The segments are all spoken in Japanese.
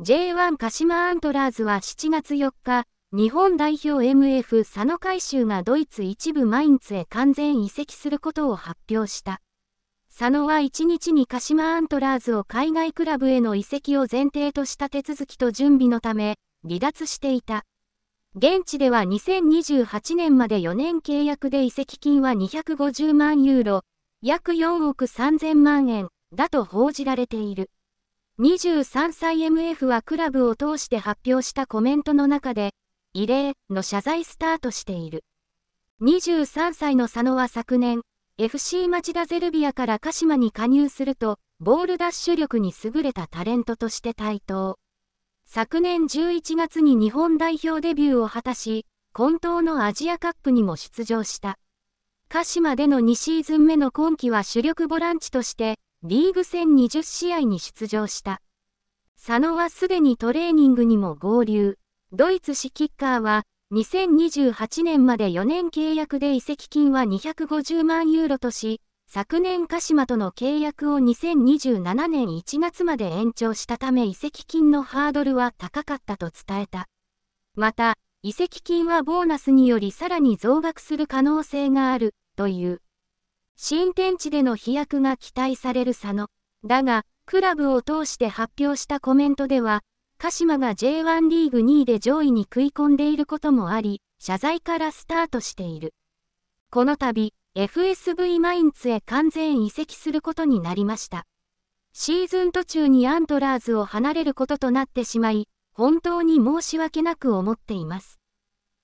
J1 鹿島アントラーズは7月4日、日本代表 MF 佐野海舟がドイツ一部マインツへ完全移籍することを発表した。佐野は1日に鹿島アントラーズを海外クラブへの移籍を前提とした手続きと準備のため、離脱していた。現地では2028年まで4年契約で移籍金は250万ユーロ、約4億3000万円だと報じられている。23歳 MF はクラブを通して発表したコメントの中で、異例の謝罪スタートしている。23歳の佐野は昨年、FC 町田ゼルビアから鹿島に加入すると、ボールダッシュ力に優れたタレントとして台頭。昨年11月に日本代表デビューを果たし、混沌のアジアカップにも出場した。鹿島での2シーズン目の今季は主力ボランチとして、リーグ戦20試合に出場した。佐野はすでにトレーニングにも合流。ドイツ式キッカーは、2028年まで4年契約で移籍金は250万ユーロとし、昨年鹿島との契約を2027年1月まで延長したため移籍金のハードルは高かったと伝えた。また、移籍金はボーナスによりさらに増額する可能性がある、という。新天地での飛躍が期待される佐野。だが、クラブを通して発表したコメントでは、鹿島が J1 リーグ2位で上位に食い込んでいることもあり、謝罪からスタートしている。この度、FSV マインツへ完全移籍することになりました。シーズン途中にアントラーズを離れることとなってしまい、本当に申し訳なく思っています。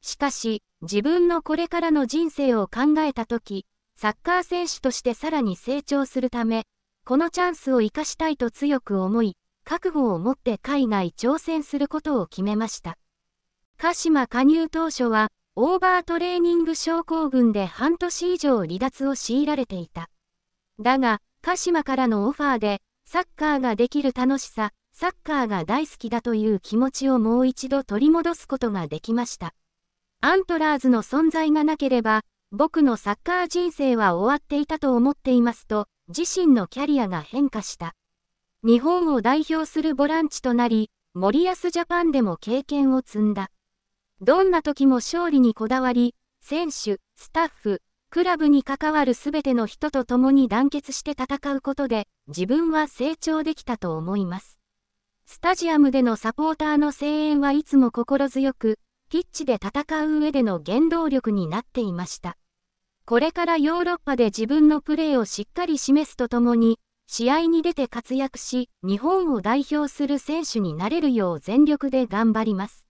しかし、自分のこれからの人生を考えたとき、サッカー選手としてさらに成長するため、このチャンスを生かしたいと強く思い、覚悟を持って海外挑戦することを決めました。鹿島加入当初は、オーバートレーニング症候群で半年以上離脱を強いられていた。だが、鹿島からのオファーで、サッカーができる楽しさ、サッカーが大好きだという気持ちをもう一度取り戻すことができました。アントラーズの存在がなければ、僕のサッカー人生は終わっていたと思っていますと、自身のキャリアが変化した。日本を代表するボランチとなり、森保ジャパンでも経験を積んだ。どんな時も勝利にこだわり、選手、スタッフ、クラブに関わる全ての人と共に団結して戦うことで、自分は成長できたと思います。スタジアムでのサポーターの声援はいつも心強く、ピッチで戦う上での原動力になっていました。これからヨーロッパで自分のプレーをしっかり示すとともに、試合に出て活躍し、日本を代表する選手になれるよう全力で頑張ります。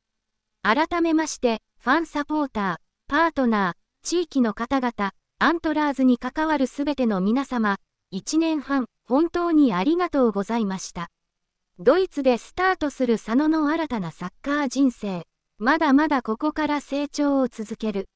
改めまして、ファンサポーター、パートナー、地域の方々、アントラーズに関わるすべての皆様、1年半、本当にありがとうございました。ドイツでスタートする佐野の新たなサッカー人生、まだまだここから成長を続ける。